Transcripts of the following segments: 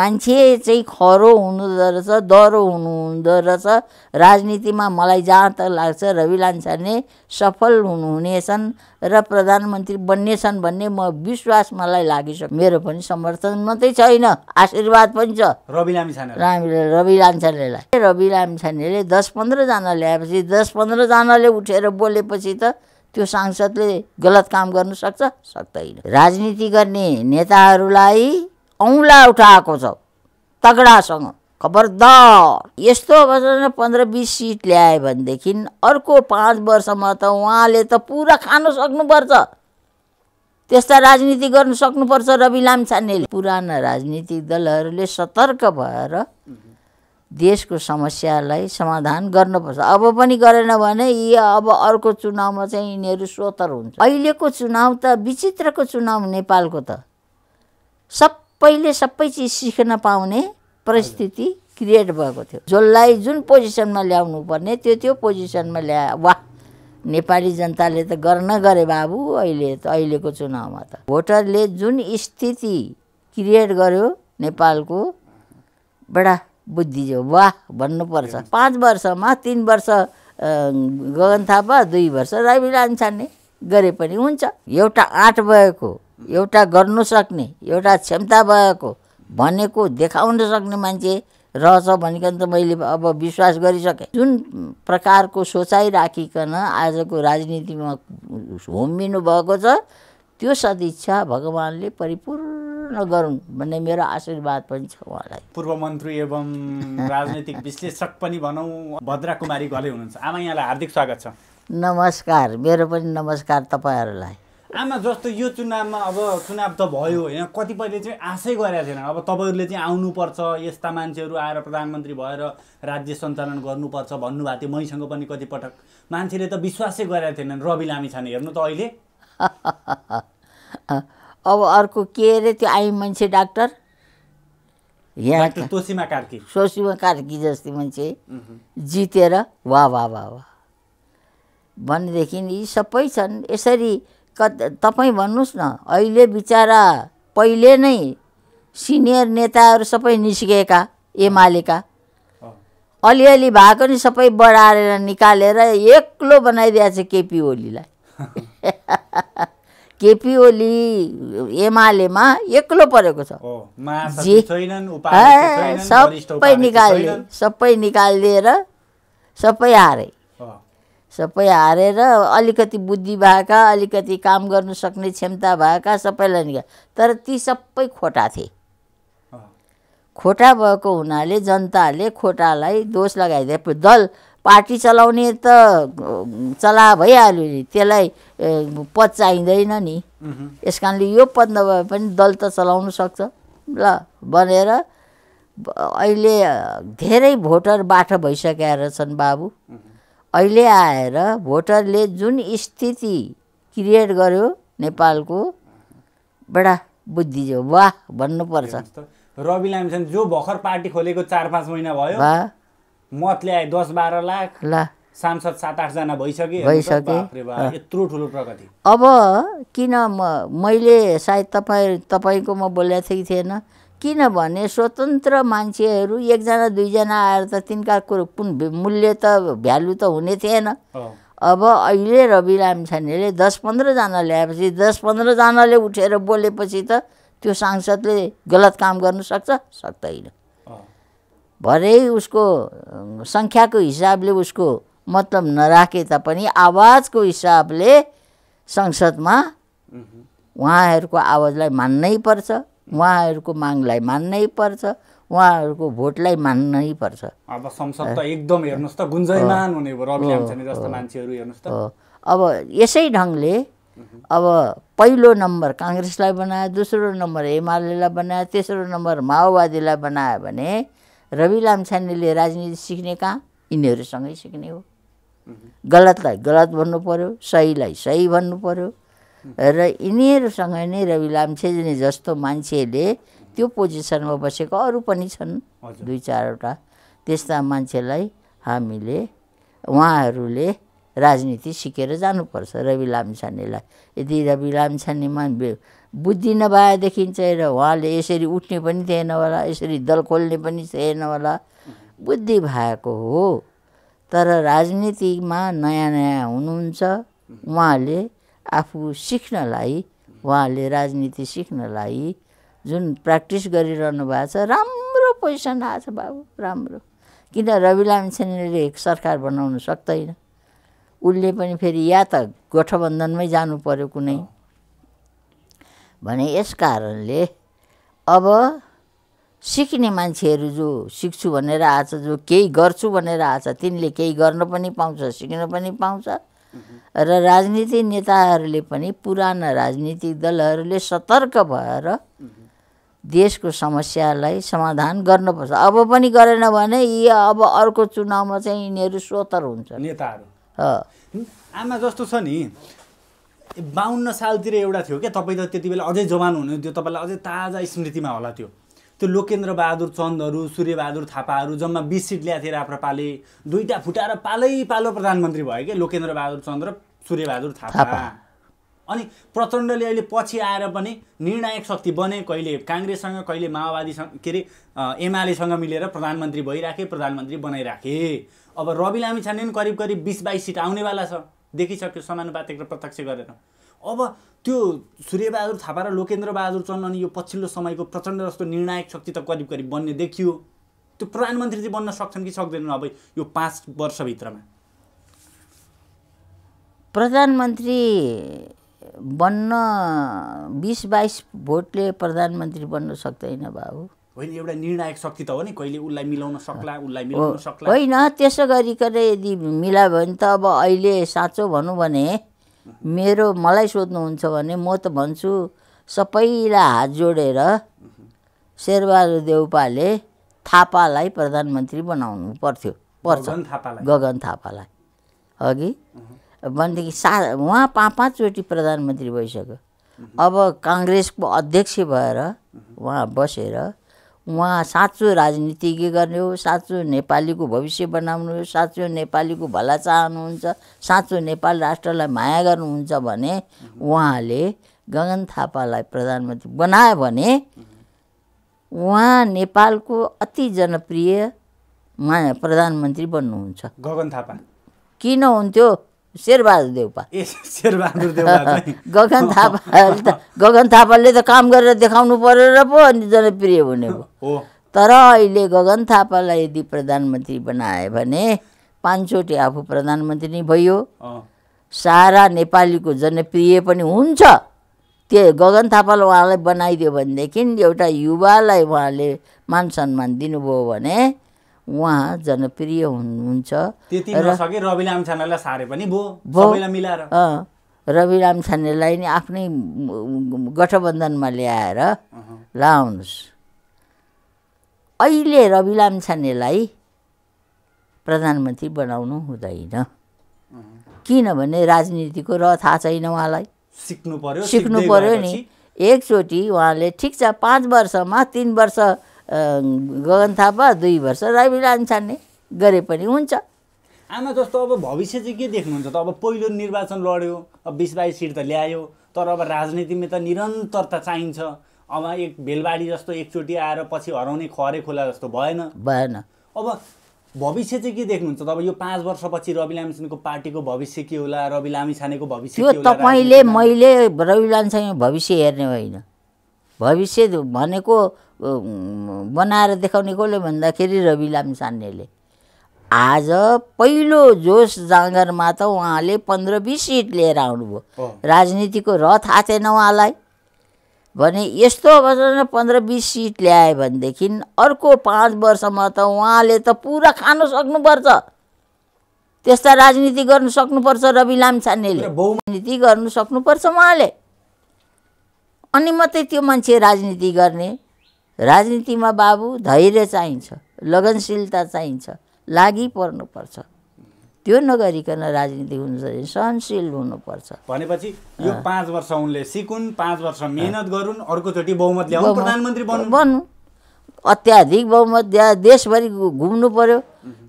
मान्छे चाहिँ खरो हुनुहुँदो रहेछ डह्रो हुनुहुँदो रहेछ राजनीतिमा मलाई जहाँ त लाग्छ रवि लान्छाने सफल हुनुहुनेछन् र प्रधानमन्त्री बन्नेछन् भन्ने म विश्वास मलाई लागिसक्यो मेरो पनि समर्थन मात्रै छैन आशीर्वाद पनि छ रवि रवि लान्छानेलाई रवि लान्छानेले दस पन्ध्रजना ल्याएपछि दस पन्ध्रजनाले उठेर बोलेपछि त त्यो सांसदले गलत काम गर्नु सक्छ सक्दैन राजनीति गर्ने नेताहरूलाई औँला उठाएको छ तगडासँग खबरदार यस्तो अवस्थामा पन्ध्र बिस सिट ल्यायो भनेदेखि अर्को पाँच वर्षमा त उहाँले त पुरा खानु सक्नुपर्छ त्यस्ता राजनीति गर्नु सक्नुपर्छ रवि लामछानेले पुराना राजनीतिक दलहरूले सतर्क भएर देशको समस्यालाई समाधान गर्नुपर्छ अब पनि गरेन भने यी अब अर्को चुनावमा चाहिँ यिनीहरू स्वतर हुन्छ अहिलेको चुनाव त विचित्रको चुनाव नेपालको त सब पहिले सबै चिज सिक्न पाउने परिस्थिति क्रिएट भएको थियो जसलाई जुन पोजिसनमा ल्याउनु पर्ने त्यो त्यो पोजिसनमा ल्या वाह नेपाली जनताले त गर्न गरे बाबु अहिले त अहिलेको चुनावमा त भोटरले जुन स्थिति क्रिएट गर्यो नेपालको बडा जो वाह भन्नुपर्छ पाँच वर्षमा तिन वर्ष गगन थापा दुई वर्ष रवि छान्ने गरे पनि हुन्छ एउटा आँट भएको एउटा गर्नु सक्ने एउटा क्षमता भएको भनेको देखाउन सक्ने मान्छे रहेछ भनिकन त मैले अब विश्वास गरिसकेँ जुन प्रकारको सोचाइ राखिकन आजको राजनीतिमा होमिनु भएको छ त्यो सदिच्छा भगवान्ले परिपूर्ण गरून् भन्ने मेरो आशीर्वाद पनि छ उहाँलाई पूर्व मन्त्री एवं राजनीतिक विश्लेषक पनि भनौँ भद्रा कुमारी घले हुनुहुन्छ आमा यहाँलाई हार्दिक स्वागत छ नमस्कार मेरो पनि नमस्कार तपाईँहरूलाई आमा जस्तो यो चुनावमा अब चुनाव त भयो होइन कतिपयले चाहिँ आशै गरेका थिएन अब तपाईँहरूले चाहिँ आउनुपर्छ यस्ता मान्छेहरू आएर प्रधानमन्त्री भएर राज्य सञ्चालन गर्नुपर्छ भन्नुभएको थियो मैसँग पनि कतिपटक मान्छेले त विश्वासै गरेका थिएनन् रवि लामी छाने हेर्नु त अहिले अब अर्को के अरे त्यो आइ मान्छे डाक्टर यहाँ तोसीमा कार्की सोसीमा कार्की जस्तै मान्छे जितेर वा वा वा वाह भनेदेखि यी सबै छन् यसरी कत तपाईँ भन्नुहोस् न अहिले बिचरा पहिले नै सिनियर नेताहरू सबै निस्किएका एमालेका अलिअलि भएको नि सबै बढाएर निकालेर एक्लो बनाइदिएको छ केपी ओलीलाई केपी ओली एमालेमा एक्लो परेको छ सबै निकालिदिए सबै निकालिदिएर सबै हारे सबै हारेर अलिकति बुद्धि भएका अलिकति काम गर्नु सक्ने क्षमता भएका सबैलाई निकाल तर ती सबै खोटा थिए खोटा भएको हुनाले जनताले खोटालाई दोष लगाइदिए दल पार्टी चलाउने त चला भइहाल्यो नि त्यसलाई पद चाहिँदैन नि यस कारणले यो पद नभए पनि दल त चलाउनु सक्छ ल भनेर अहिले धेरै भोटर बाटो भइसकेका रहेछन् बाबु अहिले आएर भोटरले जुन स्थिति क्रिएट गर्यो नेपालको बडा बुद्धि जो वाह भन्नुपर्छ रवि लामिछाने जो भर्खर पार्टी खोलेको चार पाँच महिना भयो मत ल्याए दस बाह्र लाख ला सांसद सात आठजना भइसके भइसके यत्रो ठुलो प्रगति अब किन म मैले सायद तपाईँ तपाईँको म बोलेको थिएँ कि थिएन किनभने स्वतन्त्र मान्छेहरू एकजना दुईजना आएर त तिनका कुरो कुन मूल्य त भ्यालु त हुने थिएन अब अहिले रवि लामछानेले दस पन्ध्रजना ल्याएपछि दस पन्ध्रजनाले उठेर बोलेपछि त त्यो सांसदले गलत काम गर्नु सक्छ सक्दैन भरे उसको सङ्ख्याको हिसाबले उसको मतलब नराखे तापनि आवाजको हिसाबले संसदमा उहाँहरूको आवाजलाई मान्नै पर्छ उहाँहरूको मागलाई मान्नै पर्छ उहाँहरूको भोटलाई मान्नै पर्छ अब संसद त एकदम हेर्नुहोस् त गुन्जयमान हुने मान्छेहरू हेर्नुहोस् त अब यसै ढङ्गले अब पहिलो नम्बर काङ्ग्रेसलाई बनायो दोस्रो नम्बर एमालेलाई बनायो तेस्रो नम्बर माओवादीलाई बनायो भने रवि लामछानेले राजनीति सिक्ने कहाँ यिनीहरूसँगै सिक्ने हो गलतलाई गलत भन्नु पऱ्यो सहीलाई सही भन्नु पऱ्यो र यिनीहरूसँग नै रवि लामछेजनी जस्तो मान्छेले त्यो पोजिसनमा बसेको अरू पनि छन् दुई चारवटा त्यस्ता मान्छेलाई हामीले उहाँहरूले राजनीति सिकेर जानुपर्छ रवि लामछानेलाई यदि रवि लाम्छानेमा बुद्धि नभएदेखि चाहिँ र उहाँले यसरी उठ्ने पनि थिएन होला यसरी दल खोल्ने पनि थिएन होला बुद्धि भएको हो तर राजनीतिमा नयाँ नयाँ हुनुहुन्छ उहाँले आफू सिक्नलाई उहाँहरूले राजनीति सिक्नलाई जुन प्र्याक्टिस गरिरहनु भएको छ राम्रो पोजिसन आएको छ बाबु राम्रो किन रवि लामिछानेले सरकार बनाउनु सक्दैन उसले पनि फेरि या त गठबन्धनमै जानु पर्यो कुनै भने यस कारणले अब सिक्ने मान्छेहरू जो सिक्छु भनेर आएछ जो केही गर्छु भनेर आएछ तिनले केही गर्न पनि पाउँछ सिक्न पनि पाउँछ र राजनीति नेताहरूले पनि पुराना राजनीतिक दलहरूले सतर्क भएर देशको समस्यालाई समाधान गर्नुपर्छ अब पनि गरेन भने यी अब अर्को चुनावमा चाहिँ यिनीहरू स्वतर हुन्छ नेताहरू आमा जस्तो छ नि बाहन्न सालतिर एउटा थियो क्या तपाईँ त त्यति बेला अझै जवान हुनुहुन्थ्यो तपाईँलाई अझै ताजा स्मृतिमा होला त्यो त्यो लोकेन्द्र बहादुर चन्दहरू सूर्यबहादुर थापाहरू जम्मा बिस सिट ल्याएको थिए राप्रपाले दुईवटा फुटाएर पालै पालो प्रधानमन्त्री भयो क्या बहादुर चन्द र सूर्यबहादुर थापा अनि प्रचण्डले अहिले पछि आएर पनि निर्णायक शक्ति बने कहिले काङ्ग्रेससँग कहिले माओवादीसँग के अरे एमालेसँग मिलेर प्रधानमन्त्री भइराखे प्रधानमन्त्री बनाइराखे अब रवि लामिछाने पनि करिब करिब बिस बाइस सिट आउनेवाला छ देखिसक्यो समानुपातिक र प्रत्यक्ष गरेर अब त्यो सूर्यबहादुर थापा र लोकेन्द्रबहादुर चन्द अनि यो पछिल्लो समयको प्रचण्ड जस्तो निर्णायक शक्ति त करिब करिब बन्ने देखियो त्यो प्रधानमन्त्री चाहिँ बन्न सक्छन् कि सक्दैनन् अब यो पाँच वर्षभित्रमा प्रधानमन्त्री बन्न बिस बाइस भोटले प्रधानमन्त्री बन्न सक्दैन बाबु होइन एउटा निर्णायक शक्ति त हो नि कहिले उसलाई मिलाउन सक्ला उसलाई मिलाउन सक्ला होइन त्यसो गरिकन यदि मिलायो भने त अब अहिले साँचो भनौँ भने मेरो मलाई सोध्नुहुन्छ भने म त भन्छु सबैलाई हात जोडेर शेरबहादुर देउपाले थापालाई प्रधानमन्त्री बनाउनु पर्थ्यो पर्छ गगन थापालाई अघि भनेदेखि सा उहाँ पाँच पाँचचोटि प्रधानमन्त्री भइसक्यो अब काङ्ग्रेसको अध्यक्ष भएर उहाँ बसेर उहाँ साँचो राजनीतिज्ञ गर्ने हो साँचो नेपालीको भविष्य बनाउनु हो साँचो नेपालीको भला चाहनुहुन्छ साँचो नेपाल राष्ट्रलाई माया गर्नुहुन्छ भने उहाँले गगन थापालाई प्रधानमन्त्री बनायो भने उहाँ नेपालको अति जनप्रिय मा प्रधानमन्त्री बन्नुहुन्छ गगन थापा किन हुन्थ्यो शेरबहादुर देउपा शेरबहादुर गगन थापाले त गगन थापाले त काम गरेर देखाउनु पऱ्यो र पो अनि जनप्रिय हुने पो तर अहिले गगन थापालाई यदि प्रधानमन्त्री बनायो भने पाँचचोटि आफू प्रधानमन्त्री नै भयो सारा नेपालीको जनप्रिय पनि हुन्छ त्यो गगन थापाले उहाँलाई बनाइदियो भनेदेखि एउटा युवालाई उहाँले मान सम्मान दिनुभयो भने उहाँ जनप्रिय हुनुहुन्छ रवि राम छानेलाई नि आफ्नै गठबन्धनमा ल्याएर लाउनुहोस् अहिले रवि छानेलाई प्रधानमन्त्री बनाउनु हुँदैन किनभने राजनीतिको र थाहा छैन उहाँलाई सिक्नु पर्यो सिक्नु पर्यो नि एकचोटि उहाँले ठिक छ पाँच वर्षमा तिन वर्ष गगन थापा दुई वर्ष रवि लान्छाने गरे पनि हुन्छ आमा जस्तो अब भविष्य चाहिँ के देख्नुहुन्छ त अब पहिलो निर्वाचन लड्यो अब बिस बाइस सिट त ल्यायो तर अब राजनीतिमा त निरन्तरता चाहिन्छ अब एक भेलबाडी जस्तो एकचोटि आएर पछि हराउने खरे खोला जस्तो भएन भएन अब भविष्य चाहिँ के देख्नुहुन्छ त अब यो पाँच वर्षपछि रवि लामिछानेको पार्टीको भविष्य के होला रवि लामिछानेको भविष्य त्यो तपाईँले मैले रवि लामिछानेको भविष्य हेर्ने होइन भविष्य भनेको बनाएर देखाउने कसले भन्दाखेरि रवि लामसान्नेले आज पहिलो जोस जाँगरमा त उहाँले पन्ध्र बिस सिट लिएर आउनुभयो राजनीतिको रथ थाहा थिएन उहाँलाई भने यस्तो अवस्थामा पन्ध्र बिस सिट ल्यायो भनेदेखि अर्को पाँच वर्षमा त उहाँले त पुरा खानु सक्नुपर्छ त्यस्ता राजनीति गर्नु सक्नुपर्छ रवि लामछानेले राजनीति गर्नु सक्नुपर्छ उहाँले अनि मात्रै त्यो मान्छे राजनीति गर्ने राजनीतिमा बाबु धैर्य चाहिन्छ लगनशीलता चाहिन्छ लागि पर्नुपर्छ त्यो नगरिकन राजनीति हुन्छ सहनशील हुनुपर्छ भनेपछि यो पाँच वर्ष उनले सिकुन् पाँच वर्ष मिहिनेत गरून् अर्कोचोटि बहुमत प्रधानमन्त्री बन्नु अत्याधिक बहुमत देशभरि घुम्नु पर्यो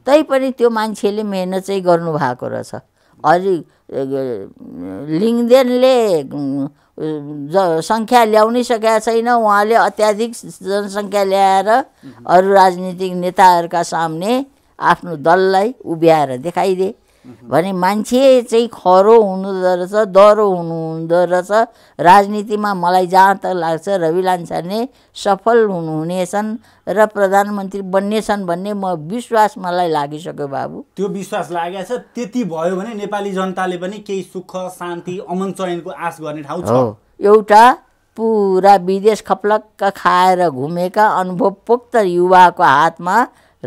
तैपनि त्यो मान्छेले मेहनत चाहिँ गर्नुभएको रहेछ अलि लिङ्गदेनले ज सङ्ख्या ल्याउनै सकेका छैन उहाँले अत्याधिक जनसङ्ख्या ल्याएर अरू राजनीतिक नेताहरूका सामने आफ्नो दललाई उभ्याएर देखाइदिए भने मान्छे चाहिँ खरो हुनुहुँदो रहेछ दह्रो हुनुहुँदो रहेछ राजनीतिमा मलाई जहाँ त लाग्छ रवि लान्छाने सफल हुनुहुनेछन् र प्रधानमन्त्री बन्नेछन् भन्ने म विश्वास मलाई लागिसक्यो बाबु त्यो विश्वास लागेको छ त्यति भयो भने नेपाली जनताले पनि केही सुख शान्ति अमन चयनको आश गर्ने ठाउँ छ एउटा पुरा विदेश खप्लक्क खाएर घुमेका अनुभव पोक्त युवाको हातमा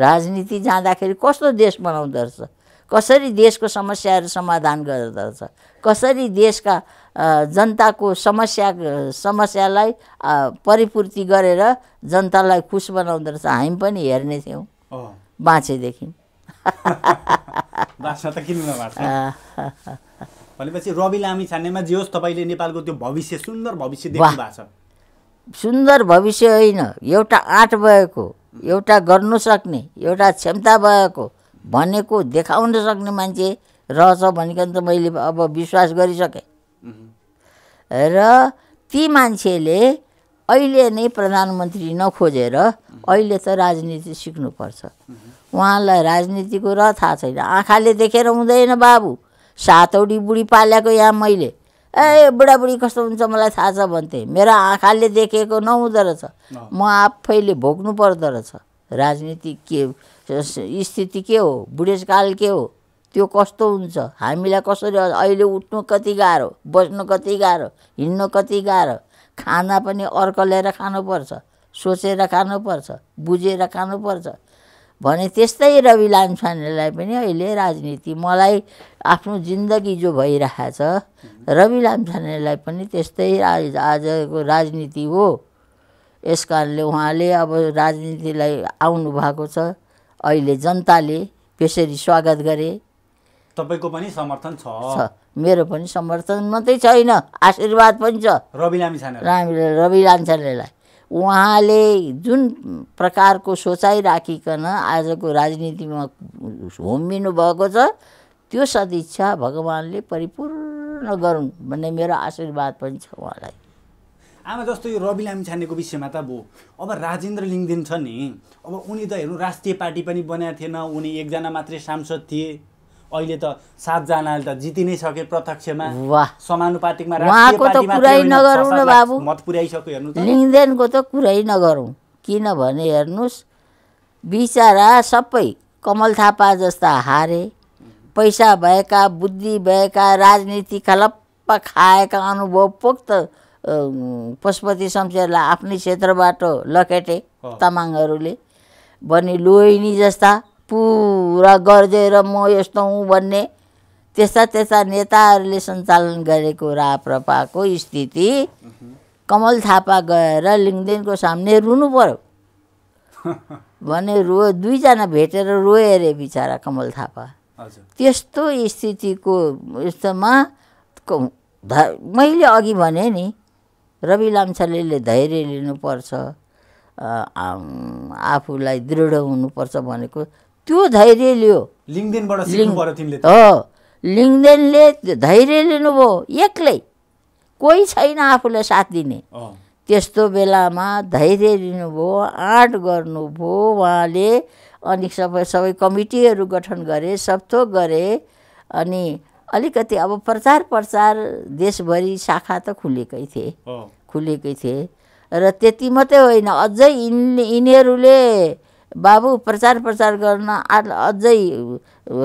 राजनीति जाँदाखेरि कस्तो देश बनाउँदो रहेछ कसरी देशको समस्याहरू समाधान गर्दछ कसरी देशका जनताको समस्या समस्यालाई परिपूर्ति गरेर जनतालाई खुस बनाउँदो रहेछ हामी पनि हेर्ने थियौँ बाँचेदेखि भनेपछि रवि लामी छानेमा जे होस् तपाईँले नेपालको त्यो भविष्य सुन्दर भविष्य देख्नु भएको छ सुन्दर भविष्य होइन एउटा आँट भएको एउटा गर्नु सक्ने एउटा क्षमता भएको भनेको देखाउन सक्ने मान्छे रहेछ भनिकन त मैले अब विश्वास गरिसकेँ र ती मान्छेले अहिले नै प्रधानमन्त्री नखोजेर अहिले त राजनीति सिक्नुपर्छ उहाँलाई राजनीतिको र थाहा छैन आँखाले देखेर हुँदैन बाबु सातौडी बुढी पालेको यहाँ मैले ए बुढाबुढी कस्तो हुन्छ मलाई थाहा छ भन्थे मेरो आँखाले देखेको नहुँदो रहेछ म आफैले भोग्नु पर्दो रहेछ राजनीति के स्थिति के हो बुढेसकाल के हो त्यो कस्तो हुन्छ हामीलाई कसरी अहिले उठ्नु कति गाह्रो बस्नु कति गाह्रो हिँड्नु कति गाह्रो खाना पनि ल्याएर खानुपर्छ सोचेर खानुपर्छ बुझेर खानुपर्छ भने त्यस्तै रवि लामछानेलाई पनि अहिले राजनीति मलाई आफ्नो जिन्दगी जो भइरहेछ रवि लामछानेलाई पनि त्यस्तै राज आजको राजनीति हो यस कारणले उहाँले अब राजनीतिलाई आउनु भएको छ अहिले जनताले त्यसरी स्वागत गरे तपाईँको पनि समर्थन छ मेरो पनि समर्थन मात्रै छैन आशीर्वाद पनि छ रवि लामिछाने रवि लामिछानेलाई उहाँले जुन प्रकारको सोचाइ राखिकन आजको राजनीतिमा होमिनु भएको छ त्यो सदिच्छा भगवान्ले परिपूर्ण गरून् भन्ने मेरो आशीर्वाद पनि छ उहाँलाई आमा जस्तो यो रवि लामी छानेको विषयमा त अब अब राजेन्द्र लिङ्गदेन छ नि अब उनी त हेर्नु राष्ट्रिय पार्टी पनि बनाएको थिएन उनी एकजना मात्रै सांसद थिए अहिले त सातजनाले त जिति नै सके प्रत्यक्षमा समानुपातिकमा कुरै बाबु मत पुर्याइसक्यो हेर्नु लिङ्गदेनको त कुरै नगरौँ किनभने हेर्नुहोस् बिचरा सबै कमल थापा जस्ता हारे पैसा भएका बुद्धि भएका राजनीति खलप्प खाएका अनुभव पोख्त पशुपति शमशेरलाई आफ्नै क्षेत्रबाट लकेटे तामाङहरूले भने लोहिनी जस्ता पुरा गर्जेर म यस्तो हुँ भन्ने त्यस्ता त्यस्ता नेताहरूले सञ्चालन गरेको राप्रपाको स्थिति कमल थापा गएर लिङ्गदेनको सामने रुनु पर्यो भने रो दुईजना भेटेर रोए अरे बिचरा कमल थापा त्यस्तो स्थितिको यस्तोमा मैले अघि भने नि रवि लाम्छाले धैर्य लिनुपर्छ आफूलाई दृढ हुनुपर्छ भनेको त्यो धैर्य लियो लिङ्गदेनबाट हो लिङ्गदेनले धैर्य लिनुभयो एक्लै कोही छैन आफूलाई साथ दिने त्यस्तो बेलामा धैर्य लिनुभयो आँट गर्नुभयो उहाँले अनि सबै सबै कमिटीहरू गठन गरे सबथोक गरे अनि अलिकति अब प्रचार प्रसार देशभरि शाखा त खुलेकै थिए खुलेकै थिए र त्यति मात्रै होइन अझै यिन यिनीहरूले बाबु प्रचार प्रचार गर्न अझै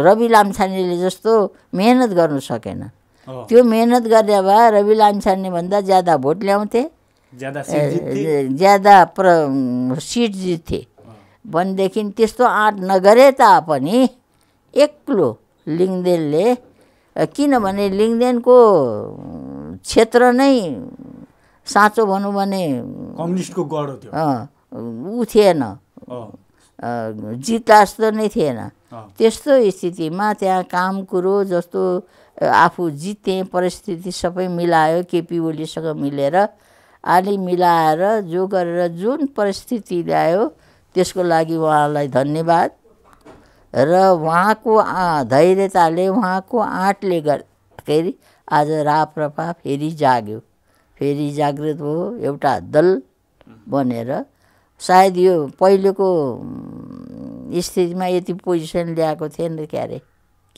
रवि लामछानेले जस्तो मेहनत गर्नु सकेन त्यो मेहनत गरे भए रवि भन्दा ज्यादा भोट ल्याउँथे ज्यादा प्र सिट जित्थे भनेदेखि त्यस्तो आँट नगरे तापनि एक्लो लिङ्गदेलले किनभने लिङदेनको क्षेत्र नै साँचो भनौँ भने कम्युनिस्टको गढ थियो ऊ थिएन जिता जस्तो नै थिएन त्यस्तो स्थितिमा त्यहाँ काम कुरो जस्तो आफू जिते परिस्थिति सबै मिलायो केपी ओलीसँग मिलेर आली मिलाएर जो गरेर जुन परिस्थिति ल्यायो त्यसको लागि उहाँलाई धन्यवाद र उहाँको धैर्यताले उहाँको आँटले गर्दाखेरि आज राप्रपा फेरि जाग्यो फेरि जागृत भयो एउटा दल बनेर सायद यो पहिलेको स्थितिमा यति पोजिसन ल्याएको थिएन क्यारे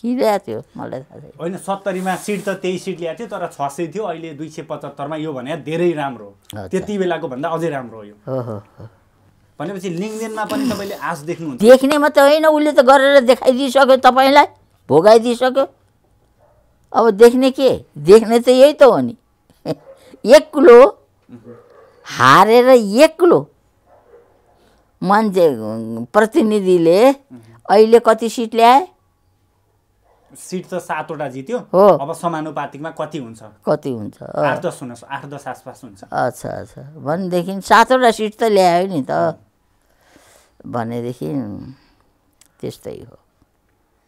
के ल्याएको थियो मलाई थाहा छ होइन सत्तरीमा सिट त त्यही सिट ल्याएको थियो तर छ सय थियो अहिले दुई सय पचहत्तरमा यो भने धेरै राम्रो त्यति बेलाको भन्दा अझै राम्रो हो यो भनेपछि लिङ्गदेनमा पनि तपाईँले आश देख्नुहुन्छ देख्ने मात्रै होइन उसले त गरेर देखाइदिइसक्यो तपाईँलाई भोगाइदिइसक्यो अब देख्ने के देख्ने त यही त हो नि एक्लो हारेर एक्लो मान्छे प्रतिनिधिले अहिले कति सिट ल्याए सिट त सातवटा जित्यो हो अब समानुपातिकमा कति हुन्छ कति हुन्छ आठ दस हुन आठ दस आसपास हुन्छ अच्छा अच्छा भनेदेखि सातवटा सिट त ल्यायो नि त भनेदेखि त्यस्तै हो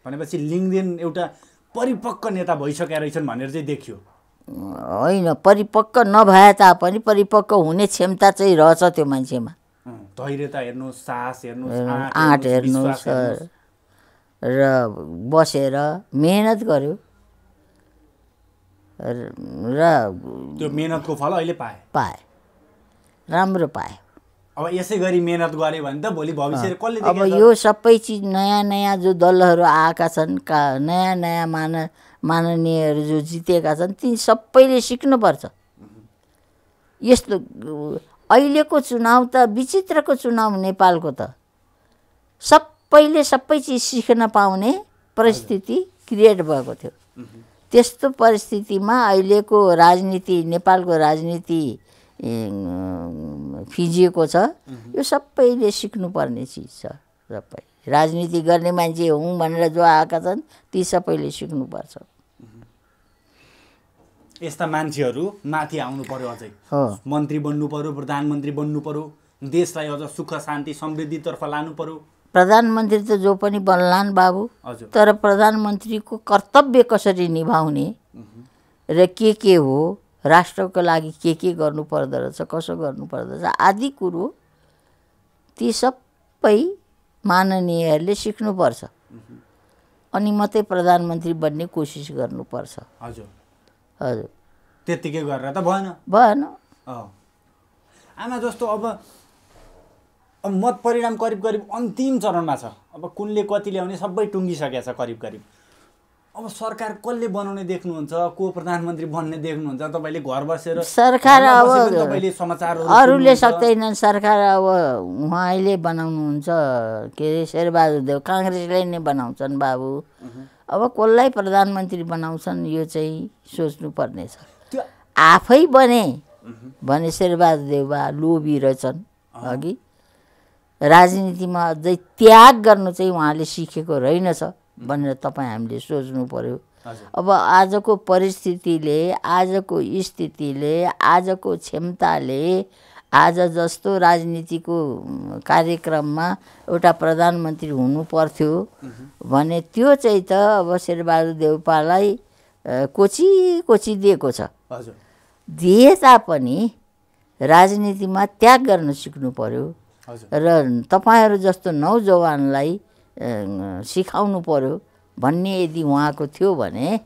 भनेपछि लिङ्गदेन एउटा परिपक्व नेता भइसकेका रहेछन् भनेर चाहिँ देखियो होइन परिपक्व नभए तापनि परिपक्व हुने क्षमता चाहिँ रहेछ त्यो मान्छेमा धैर्यता हेर्नु सास हेर्नु आँट हेर्नु र बसेर मेहनत गर्यो र त्यो मेहनतको फल अहिले पाए पाए राम्रो पाए अब यसै गरी मेहनत गऱ्यो भने त भोलि भविष्य कसले अब यो सबै चिज नयाँ नयाँ जो दलहरू आएका छन् का नयाँ नयाँ मान माननीयहरू जो जितेका छन् ती सबैले सिक्नुपर्छ यस्तो अहिलेको चुनाव त विचित्रको चुनाव नेपालको त सबैले सबै चिज सिक्न पाउने परिस्थिति क्रिएट भएको थियो त्यस्तो परिस्थितिमा अहिलेको राजनीति नेपालको राजनीति फिजिएको छ यो सबैले सिक्नुपर्ने चिज छ सबै राजनीति गर्ने मान्छे हुँ भनेर जो आएका छन् ती सबैले सिक्नुपर्छ यस्ता मान्छेहरू माथि आउनु पर्यो अझै मन्त्री बन्नु पर्यो प्रधानमन्त्री बन्नु पर्यो देशलाई अझ सुख शान्ति समृद्धितर्फ लानु पर्यो प्रधानमन्त्री त जो पनि बन्लान् बाबु हजुर तर प्रधानमन्त्रीको कर्तव्य कसरी निभाउने र के के हो राष्ट्रको लागि के के गर्नुपर्दो रहेछ कसो गर्नुपर्दो रहेछ आदि कुरो ती सबै माननीयहरूले सिक्नुपर्छ अनि मात्रै प्रधानमन्त्री बन्ने कोसिस गर्नुपर्छ हजुर हजुर त्यत्तिकै गरेर त भएन भएन आमा जस्तो अब मत परिणाम करिब करिब अन्तिम चरणमा छ अब कुनले कति ल्याउने सबै टुङ्गिसकेको छ करिब करिब अब सरकार कसले बनाउने देख्नुहुन्छ को प्रधानमन्त्री बन्ने देख्नुहुन्छ तपाईँले घर बसेर सरकार अब तपाईँले समाचार अरूले सक्दैनन् सरकार अब उहाँले बनाउनुहुन्छ के अरे शेरबहादुर देव काङ्ग्रेसले नै बनाउँछन् बाबु अब कसलाई प्रधानमन्त्री बनाउँछन् यो चाहिँ सोच्नुपर्नेछ आफै बने भने शेरबहादुर देव बा लोभी रहेछन् अघि राजनीतिमा अझै त्याग गर्नु चाहिँ उहाँले सिकेको रहेनछ भनेर तपाईँ हामीले सोच्नु पऱ्यो अब आजको परिस्थितिले आजको स्थितिले आजको क्षमताले आज जस्तो राजनीतिको कार्यक्रममा एउटा प्रधानमन्त्री हुनु पर्थ्यो भने त्यो चाहिँ त अब शेरबहादुर देवपालाई कोची कोची दिएको छ दिए तापनि राजनीतिमा त्याग गर्न सिक्नु पऱ्यो र तपाईँहरू जस्तो नौजवानलाई सिकाउनु पऱ्यो भन्ने यदि उहाँको थियो भने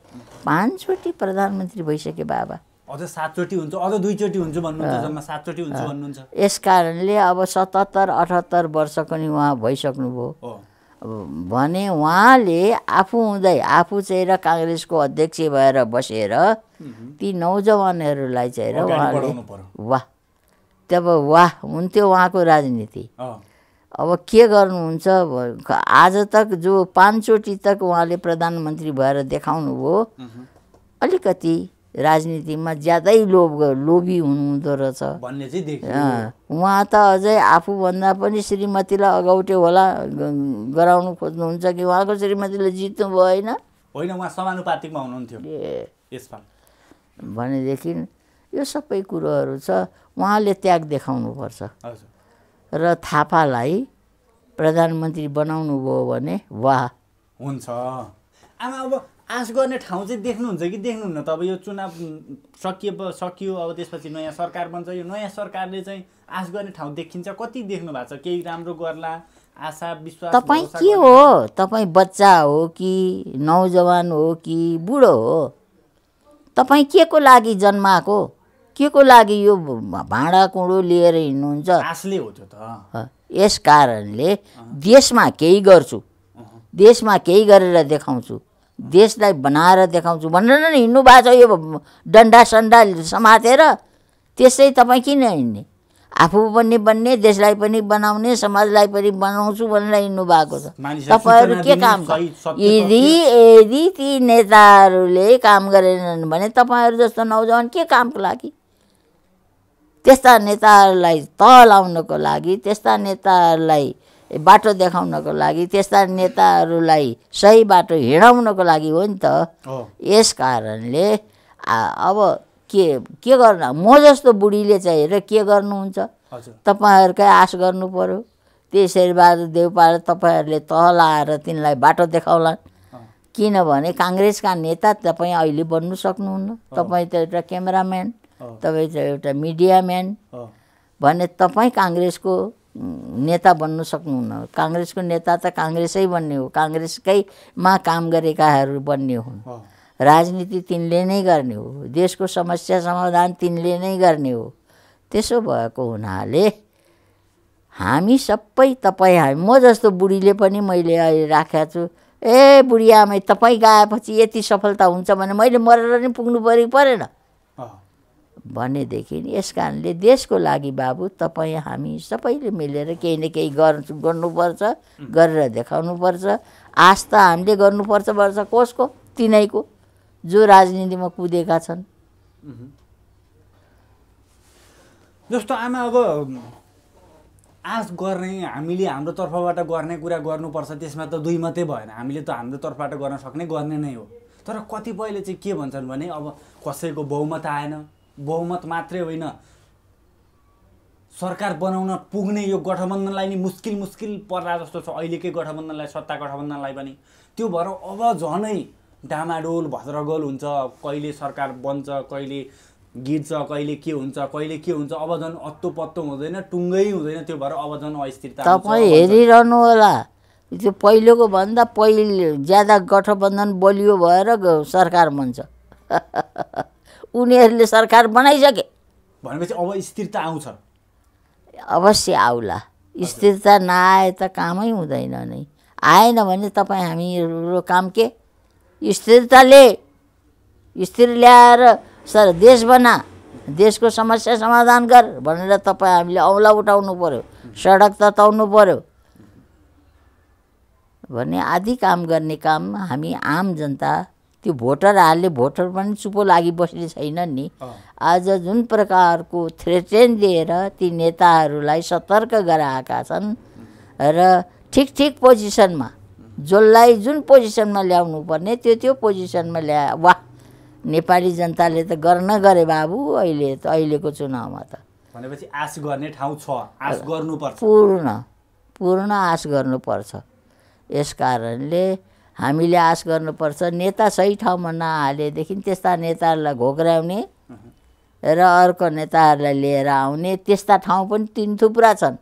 पाँचचोटि प्रधानमन्त्री भइसके बाबा अझ सातचोटि हुन्छ अझ दुईचोटि हुन्छ भन्नुहुन्छ सातचोटि हुन्छ भन्नुहुन्छ यस कारणले अब सतहत्तर अठहत्तर वर्षको नि उहाँ भइसक्नुभयो भने उहाँले आफू हुँदै आफू चाहिँ र काङ्ग्रेसको अध्यक्ष भएर बसेर ती नौजवानहरूलाई चाहिँ र उहाँले वाह तब वाह हुन्थ्यो उहाँको राजनीति अब के गर्नुहुन्छ आज तक जो पाँचचोटि तक उहाँले प्रधानमन्त्री भएर देखाउनु देखाउनुभयो अलिकति राजनीतिमा ज्यादै लोभ लोभी हुनुहुँदो रहेछ उहाँ त अझै आफूभन्दा पनि श्रीमतीलाई अगौटे होला गराउनु खोज्नुहुन्छ कि उहाँको श्रीमतीले जित्नु भयो होइन होइन उहाँ समानुपातिकमा हुनुहुन्थ्यो भनेदेखि यो सबै कुरोहरू छ उहाँले त्याग देखाउनुपर्छ र थापालाई प्रधानमन्त्री बनाउनु भयो भने वाह हुन्छ आमा अब आश गर्ने ठाउँ चाहिँ देख्नुहुन्छ कि देख्नुहुन्न त अब यो चुनाव सकियो सकियो अब त्यसपछि नयाँ सरकार बन्छ यो नयाँ सरकारले चाहिँ आश गर्ने ठाउँ देखिन्छ कति देख्नु भएको छ केही राम्रो गर्ला आशा विश्वास तपाईँ के हो तपाईँ बच्चा हो कि नौजवान हो कि बुढो हो तपाईँ के को लागि जन्माएको के को लागि यो भाँडाकुँडो लिएर हिँड्नुहुन्छ यस कारणले देशमा केही गर्छु देशमा केही गरेर देखाउँछु देशलाई बनाएर देखाउँछु भनेर नै हिँड्नु भएको छ यो डन्डा सन्डा समातेर त्यसै तपाईँ किन हिँड्ने आफू पनि बन्ने देशलाई पनि बनाउने समाजलाई पनि बनाउँछु भनेर हिँड्नु भएको छ तपाईँहरू के काम यदि यदि ती नेताहरूले काम गरेनन् भने तपाईँहरू जस्तो नौजवान के कामको लागि त्यस्ता नेताहरूलाई तह लाउनको लागि त्यस्ता नेताहरूलाई बाटो देखाउनको लागि त्यस्ता नेताहरूलाई सही बाटो हिँडाउनको लागि हो नि त यस कारणले अब के के गर्न म जस्तो बुढीले चाहिँ हेरेर के गर्नुहुन्छ तपाईँहरूकै आश गर्नु पऱ्यो त्यसरी शेरबहादुर देवपाले तपाईँहरूले तह लाएर तिनलाई बाटो देखाउला किनभने काङ्ग्रेसका नेता तपाईँ अहिले बन्नु सक्नुहुन्न तपाईँ त एउटा क्यामेराम्यान तपाईँ त एउटा मिडियाम्यान भने तपाईँ काङ्ग्रेसको नेता बन्नु सक्नुहुन्न काङ्ग्रेसको नेता त काङ्ग्रेसै बन्ने हो काङ्ग्रेसकैमा काम गरेकाहरू बन्ने हुन् राजनीति तिनले नै गर्ने हो देशको समस्या समाधान तिनले नै गर्ने हो त्यसो भएको हुनाले हामी सबै तपाईँ हामी म जस्तो बुढीले पनि मैले अहिले राखेको छु ए बुढी आमै तपाईँ गाएपछि यति सफलता हुन्छ भने मैले मरेर नि पुग्नु परेको परेन भनेदेखि यस कारणले देशको लागि बाबु तपाईँ हामी सबैले मिलेर केही न केही गर् गर्नुपर्छ गरेर देखाउनुपर्छ आश त हामीले गर्नुपर्छ पर्छ कसको तिनैको जो राजनीतिमा कुदेका छन् जस्तो आमा अब आश गर्ने हामीले हाम्रो तर्फबाट गर्ने कुरा गर्नुपर्छ त्यसमा त दुई मात्रै भएन हामीले त हाम्रो तर्फबाट गर्न सक्ने गर्ने नै हो तर कतिपयले चाहिँ के भन्छन् भने अब कसैको बहुमत आएन बहुमत मात्रै होइन सरकार बनाउन पुग्ने यो गठबन्धनलाई नि मुस्किल मुस्किल पर्ला जस्तो छ अहिलेकै गठबन्धनलाई सत्ता गठबन्धनलाई पनि त्यो भएर अब झनै डामाडोल भद्रगोल हुन्छ कहिले सरकार बन्छ कहिले गिर्छ कहिले के हुन्छ कहिले के हुन्छ अब झन् अत्तो पत्तो हुँदैन टुङ्गै हुँदैन त्यो भएर अब झन् अस्थिरता तपाईँ हेरिरहनु होला त्यो पहिलोको भन्दा पहिले ज्यादा गठबन्धन बलियो भएर सरकार बन्छ उनीहरूले सरकार बनाइसके भनेपछि अब स्थिरता आउँछ अवश्य आउला स्थिरता नआए त कामै हुँदैन नै आएन भने तपाईँ हामीहरू काम के स्थिरताले स्थिर ल्याएर सर देश बना देशको समस्या समाधान गर भनेर तपाईँ हामीले औँला उठाउनु पऱ्यो सडक तताउनु पऱ्यो भने आदि काम गर्ने काम हामी आम जनता त्यो भोटर भोटरहरूले भोटर पनि चुपो लागिबस्ने छैन नि आज जुन प्रकारको थ्रेटेन दिएर ती नेताहरूलाई सतर्क गराएका छन् र ठिक ठिक पोजिसनमा जसलाई जुन पोजिसनमा ल्याउनु पर्ने त्यो त्यो पोजिसनमा ल्या वा नेपाली जनताले त गर्न गरे बाबु अहिले त अहिलेको चुनावमा त भनेपछि आश गर्ने ठाउँ छ आश गर्नुपर्छ पूर्ण पूर्ण आश गर्नुपर्छ यस कारणले हामीले आश गर्नुपर्छ नेता सही ठाउँमा नहालेदेखि त्यस्ता नेताहरूलाई घोक्राउने र अर्को नेताहरूलाई लिएर आउने त्यस्ता ठाउँ पनि तिन थुप्रा छन्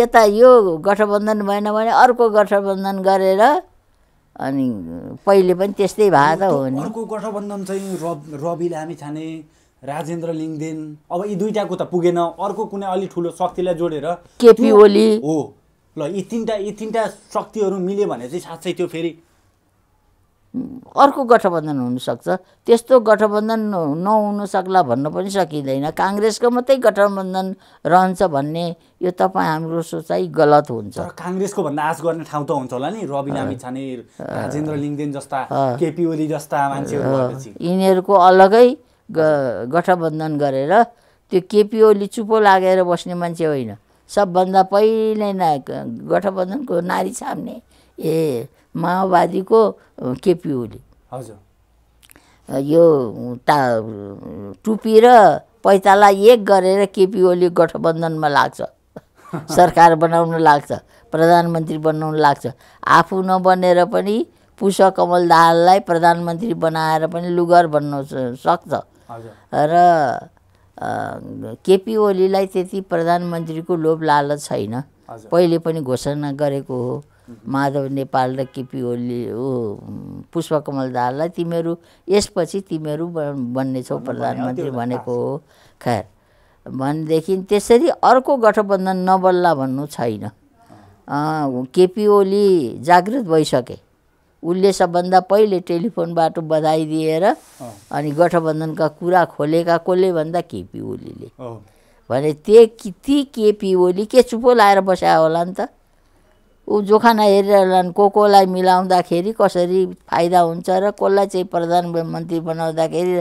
यता यो गठबन्धन भएन भने अर्को गठबन्धन गरेर अनि पहिले पनि त्यस्तै भए त हो नि अर्को गठबन्धन चाहिँ रब रवि लामी छाने राजेन्द्र लिङदेन अब यी दुइटाको त पुगेन अर्को कुनै अलिक ठुलो शक्तिलाई जोडेर केपी ओली हो ल यी तिनवटा यी तिनवटा शक्तिहरू मिल्यो भने चाहिँ साँच्चै त्यो फेरि अर्को गठबन्धन हुनसक्छ त्यस्तो गठबन्धन नहुन सक्ला भन्न पनि सकिँदैन काङ्ग्रेसको मात्रै गठबन्धन रहन्छ भन्ने यो तपाईँ हाम्रो सोचाइ गलत हुन्छ काङ्ग्रेसको भन्दा आश गर्ने ठाउँ त हुन्छ होला नि रवि लामी छाने राजेन्द्र लिङ्गदेन जस्ता केपी ओली जस्ता मान्छेहरू यिनीहरूको अलगै गठबन्धन गरेर त्यो केपी ओली चुपो लागेर बस्ने मान्छे होइन सबभन्दा पहिले ना गठबन्धनको नारी छाप्ने ए माओवादीको केपी ओली हजुर यो ता टुपी र पैताला एक गरेर केपी ओली गठबन्धनमा लाग्छ सरकार बनाउनु लाग्छ प्रधानमन्त्री बनाउनु लाग्छ आफू नबनेर पनि पुष्प कमल दाहाललाई प्रधानमन्त्री बनाएर पनि लुगर बन्न सक्छ र केपी ओलीलाई त्यति प्रधानमन्त्रीको लोभ लाल छैन पहिले पनि घोषणा गरेको हो माधव नेपाल र केपी ओली पुष्पकमल दाललाई तिमीहरू यसपछि तिमीहरू बन्नेछौ प्रधानमन्त्री भनेको हो खैर भनेदेखि त्यसरी अर्को गठबन्धन नबल्ला भन्नु छैन केपी ओली जागृत भइसके उसले सबभन्दा पहिले टेलिफोनबाट बधाई दिएर अनि गठबन्धनका कुरा खोलेका कसले भन्दा केपी ओलीले भने त्यही ती केपी ओली के चुपो लाएर बस्या होला नि त ऊ जोखाना हेरेर होला को कोलाई मिलाउँदाखेरि कसरी फाइदा हुन्छ र कसलाई चाहिँ प्रधानमन्त्री बनाउँदाखेरि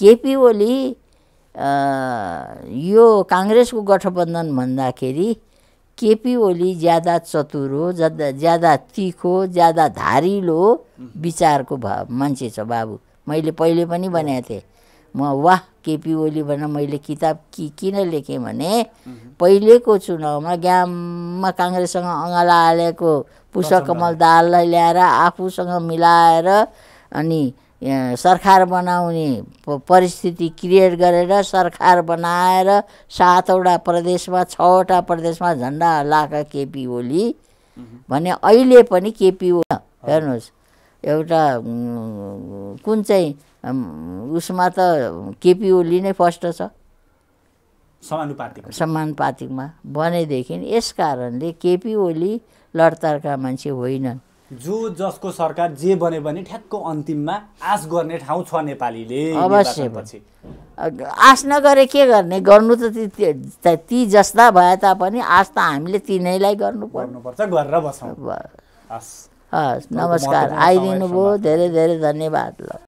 केपी ओली यो काङ्ग्रेसको गठबन्धन भन्दाखेरि केपी ओली ज्यादा चतुर हो ज्यादा ज्यादा तिखो ज्यादा धारिलो विचारको भ मान्छे छ बाबु मैले पहिले पनि भनेको थिएँ म वाह केपी ओली भनेर मैले किताब कि किन लेखेँ भने पहिलेको चुनावमा ग्याममा काङ्ग्रेससँग अँगाला हालेको पुष्पकमल दाललाई ल्याएर आफूसँग मिलाएर अनि सरकार बनाउने परिस्थिति क्रिएट गरेर सरकार बनाएर सातवटा प्रदेशमा छवटा प्रदेशमा झन्डा हल्लाएका केपी ओली भने अहिले पनि केपी ओली हेर्नुहोस् एउटा कुन चाहिँ उसमा त केपी ओली नै फर्स्ट छ समानुपातिक समानुपातिकमा भनेदेखि यस कारणले केपी ओली लडतरका मान्छे होइनन् जो जसको सरकार जे बने भने ठ्याक्क अन्तिममा आश गर्ने ठाउँ छ नेपालीले अवश्य आश नगरे के गर्ने गर्नु त ती जस्ता भए तापनि आश त हामीले तिनैलाई गर्नु पर्नुपर्छ गरेर बस्नु हस् नमस्कार आइदिनु भयो धेरै धेरै धन्यवाद ल